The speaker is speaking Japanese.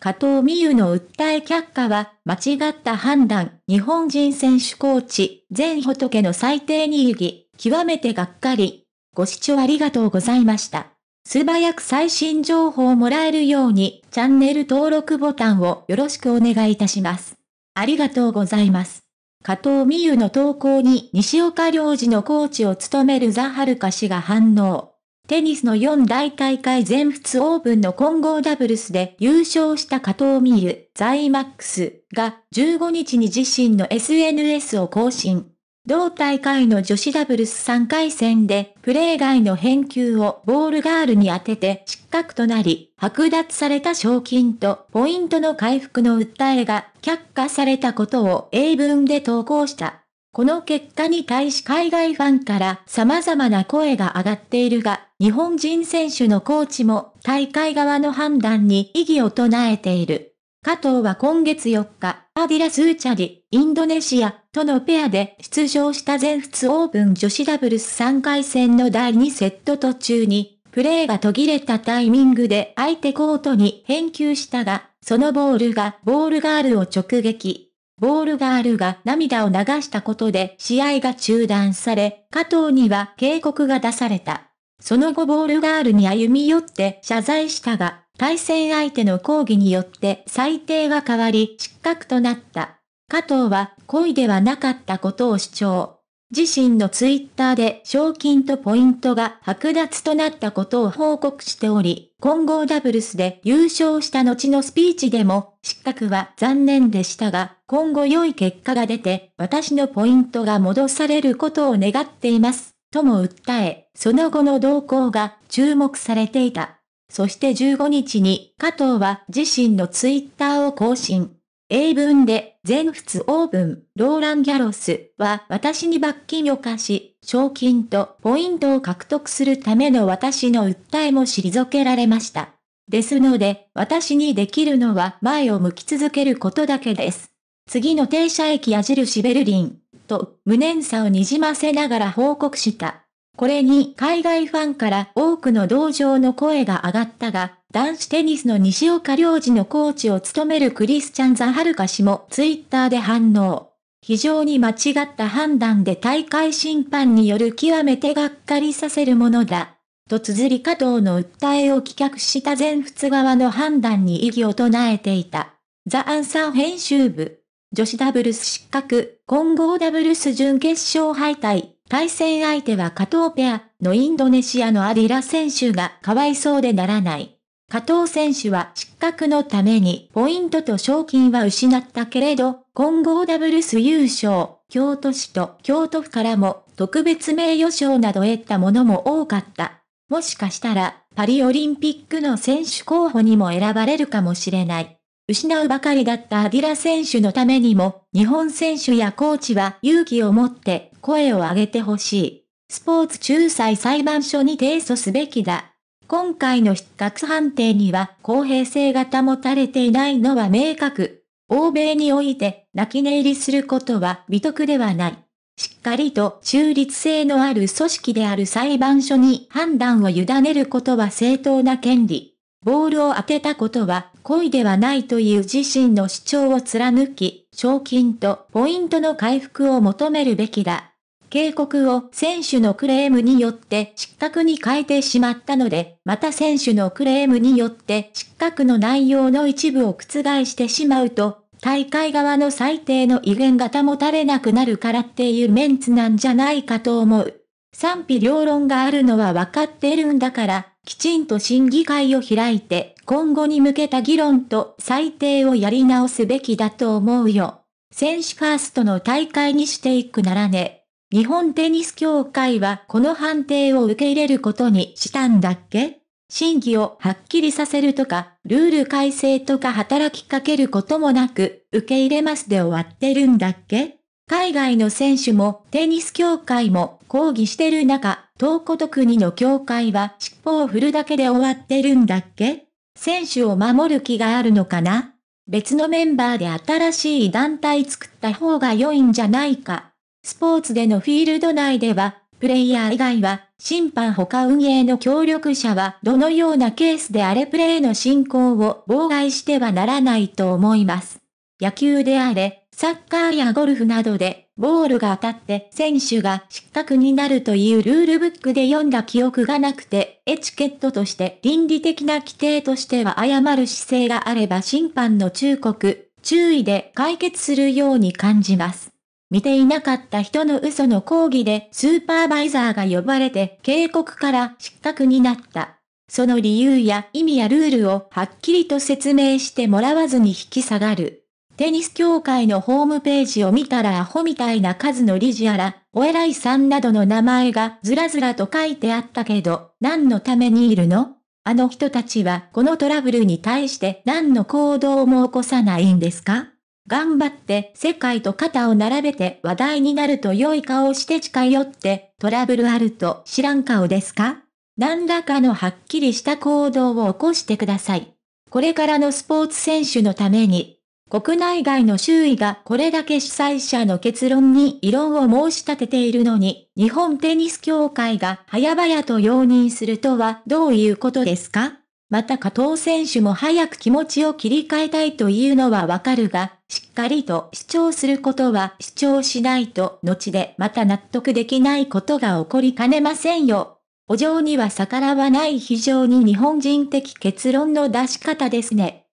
加藤美優の訴え却下は、間違った判断、日本人選手コーチ、全仏の最低に異議、極めてがっかり。ご視聴ありがとうございました。素早く最新情報をもらえるように、チャンネル登録ボタンをよろしくお願いいたします。ありがとうございます。加藤美優の投稿に西岡良二のコーチを務めるザハルカ氏が反応。テニスの4大大会全仏オープンの混合ダブルスで優勝した加藤美優、ザイマックスが15日に自身の SNS を更新。同大会の女子ダブルス3回戦でプレー外の返球をボールガールに当てて失格となり、剥奪された賞金とポイントの回復の訴えが却下されたことを英文で投稿した。この結果に対し海外ファンから様々な声が上がっているが、日本人選手のコーチも大会側の判断に異議を唱えている。加藤は今月4日、アディラスーチャリ、インドネシアとのペアで出場した全仏オープン女子ダブルス3回戦の第2セット途中に、プレーが途切れたタイミングで相手コートに返球したが、そのボールがボールガールを直撃。ボールガールが涙を流したことで試合が中断され、加藤には警告が出された。その後ボールガールに歩み寄って謝罪したが、対戦相手の抗議によって裁定が変わり失格となった。加藤は故意ではなかったことを主張。自身のツイッターで賞金とポイントが剥奪となったことを報告しており、混合ダブルスで優勝した後のスピーチでも、失格は残念でしたが、今後良い結果が出て、私のポイントが戻されることを願っています。とも訴え、その後の動向が注目されていた。そして15日に加藤は自身のツイッターを更新。英文で、全仏オープン、ローラン・ギャロスは私に罰金を課し、賞金とポイントを獲得するための私の訴えも退けられました。ですので、私にできるのは前を向き続けることだけです。次の停車駅矢印ベルリン、と無念さをにじませながら報告した。これに海外ファンから多くの同情の声が上がったが、男子テニスの西岡良治のコーチを務めるクリスチャン・ザ・ハルカ氏もツイッターで反応。非常に間違った判断で大会審判による極めてがっかりさせるものだ。と綴り加藤の訴えを棄却した全仏側の判断に異議を唱えていた。ザ・アンサー編集部。女子ダブルス失格、混合ダブルス準決勝敗退。対戦相手は加藤ペアのインドネシアのアディラ選手がかわいそうでならない。加藤選手は失格のためにポイントと賞金は失ったけれど、混合ダブルス優勝、京都市と京都府からも特別名誉賞など得たものも多かった。もしかしたら、パリオリンピックの選手候補にも選ばれるかもしれない。失うばかりだったアディラ選手のためにも、日本選手やコーチは勇気を持って声を上げてほしい。スポーツ仲裁裁判所に提訴すべきだ。今回の失格判定には公平性が保たれていないのは明確。欧米において泣き寝入りすることは美徳ではない。しっかりと中立性のある組織である裁判所に判断を委ねることは正当な権利。ボールを当てたことは恋ではないという自身の主張を貫き、賞金とポイントの回復を求めるべきだ。警告を選手のクレームによって失格に変えてしまったので、また選手のクレームによって失格の内容の一部を覆してしまうと、大会側の最低の威厳が保たれなくなるからっていうメンツなんじゃないかと思う。賛否両論があるのは分かっているんだから、きちんと審議会を開いて、今後に向けた議論と裁定をやり直すべきだと思うよ。選手ファーストの大会にしていくならね。日本テニス協会はこの判定を受け入れることにしたんだっけ審議をはっきりさせるとか、ルール改正とか働きかけることもなく、受け入れますで終わってるんだっけ海外の選手もテニス協会も抗議してる中、東古と国の教会は尻尾を振るだけで終わってるんだっけ選手を守る気があるのかな別のメンバーで新しい団体作った方が良いんじゃないか。スポーツでのフィールド内では、プレイヤー以外は、審判他運営の協力者はどのようなケースであれプレイの進行を妨害してはならないと思います。野球であれ、サッカーやゴルフなどでボールが当たって選手が失格になるというルールブックで読んだ記憶がなくて、エチケットとして倫理的な規定としては謝る姿勢があれば審判の忠告、注意で解決するように感じます。見ていなかった人の嘘の抗議でスーパーバイザーが呼ばれて警告から失格になった。その理由や意味やルールをはっきりと説明してもらわずに引き下がる。テニス協会のホームページを見たらアホみたいな数の理事やら、お偉いさんなどの名前がずらずらと書いてあったけど、何のためにいるのあの人たちはこのトラブルに対して何の行動も起こさないんですか頑張って世界と肩を並べて話題になると良い顔して近寄ってトラブルあると知らん顔ですか何らかのはっきりした行動を起こしてください。これからのスポーツ選手のために国内外の周囲がこれだけ主催者の結論に異論を申し立てているのに、日本テニス協会が早々と容認するとはどういうことですかまた加藤選手も早く気持ちを切り替えたいというのはわかるが、しっかりと主張することは主張しないと後でまた納得できないことが起こりかねませんよ。お嬢には逆らわない非常に日本人的結論の出し方ですね。